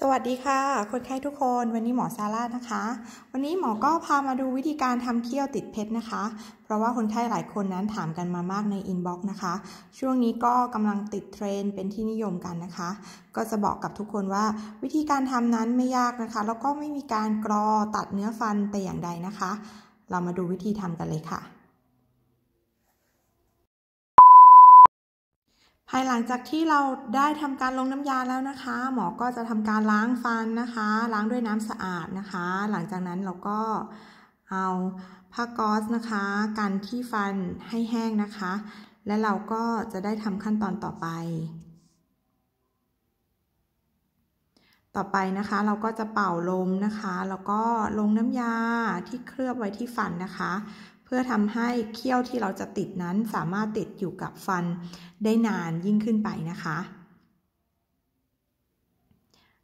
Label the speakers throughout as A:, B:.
A: สวัสดีค่ะคนไข้ทุกคนวันนี้หมอซาร่านะคะ วันนี้หมอก็พามาดูวิธีการทำเคี้ยวติดเพชรนะคะ เพราะว่าคนไข้หลายคนนั้นถามกันมามากในอินบ็อกซ์นะคะช่วงนี้ก็กำลังติดเทรนเป็นที่นิยมกันนะคะ ก็จะบอกกับทุกคนว่าวิธีการทำนั้นไม่ยากนะคะ แล้วก็ไม่มีการกรอตัดเนื้อฟันแต่อย่างใดนะคะ เรามาดูวิธีทำกันเลยค่ะภายหลังจากที่เราได้ทำการลงน้ำยาแล้วนะคะ หมอก็จะทำการล้างฟันนะคะ ล้างด้วยน้ำสะอาดนะคะ หลังจากนั้นเราก็เอาผ้าก๊อซนะคะ กันที่ฟันให้แห้งนะคะ และเราก็จะได้ทำขั้นตอนต่อไป ต่อไปนะคะ เราก็จะเป่าลมนะคะ แล้วก็ลงน้ำยาที่เคลือบไว้ที่ฟันนะคะพื่อทำให้เขี้ยวที่เราจะติดนั้นสามารถติดอยู่กับฟันได้นานยิ่งขึ้นไปนะคะ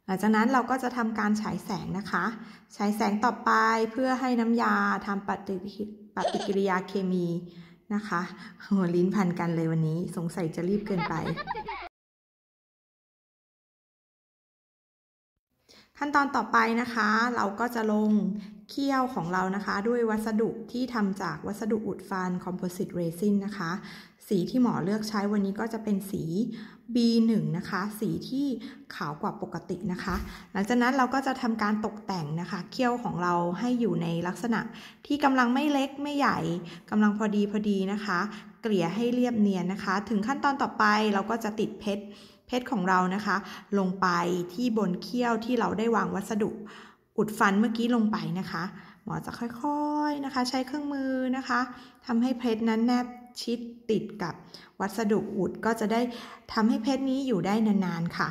A: หลังจากนั้นเราก็จะทำการฉายแสงนะคะฉายแสงต่อไปเพื่อให้น้ำยาทำปฏิปฏิกิริยาเคมีนะคะ หัวลิ้นพันกันเลยวันนี้ สงสัยจะรีบเกินไปขั้นตอนต่อไปนะคะเราก็จะลงเคี่ยวของเรานะคะ ด้วยวัสดุที่ทำจากวัสดุอุดฟันคอมโพสิตเรซินนะคะ สีที่หมอเลือกใช้วันนี้ก็จะเป็นสี B1 นะคะสีที่ขาวกว่าปกตินะคะ หลังจากนั้นเราก็จะทำการตกแต่งนะคะ เคี่ยวของเราให้อยู่ในลักษณะ ที่กำลังไม่เล็กไม่ใหญ่กำลังพอดีพอดีนะคะ เกลี่ยให้เรียบเนียนนะคะ ถึงขั้นตอนต่อไปเราก็จะติดเพชรเพชรของเรานะคะ ลงไปที่บนเขี้ยวที่เราได้วางวัสดุอุดฟันเมื่อกี้ลงไปนะคะ หมอจะค่อยๆนะคะใช้เครื่องมือนะคะทำให้เพชรนั้นแนบชิดติดกับวัสดุอุดก็จะได้ทำให้เพชรนี้อยู่ได้นานๆค่ะ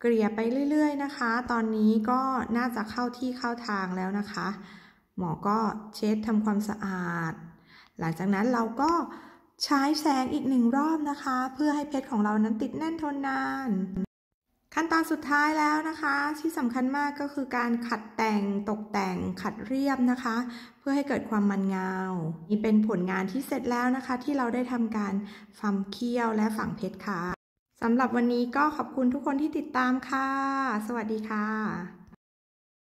A: เกลี่ยไปเรื่อยๆนะคะ ตอนนี้ก็น่าจะเข้าที่เข้าทางแล้วนะคะ หมอก็เช็ดทำความสะอาด หลังจากนั้นเราก็ใช้แสงอีกหนึ่งรอบนะคะ เพื่อให้เพชรของเรานั้นติดแน่นทนนาน ขั้นตอนสุดท้ายแล้วนะคะที่สำคัญมากก็คือการขัดแต่ง ตกแต่ง ขัดเรียบนะคะ เพื่อให้เกิดความมันเงานี่เป็นผลงานที่เสร็จแล้วนะคะ ที่เราได้ทำการฟัมเคี้ยวและฝังเพชรค่ะสำหรับวันนี้ก็ขอบคุณทุกคนที่ติดตามค่ะ สวัสดีค่ะ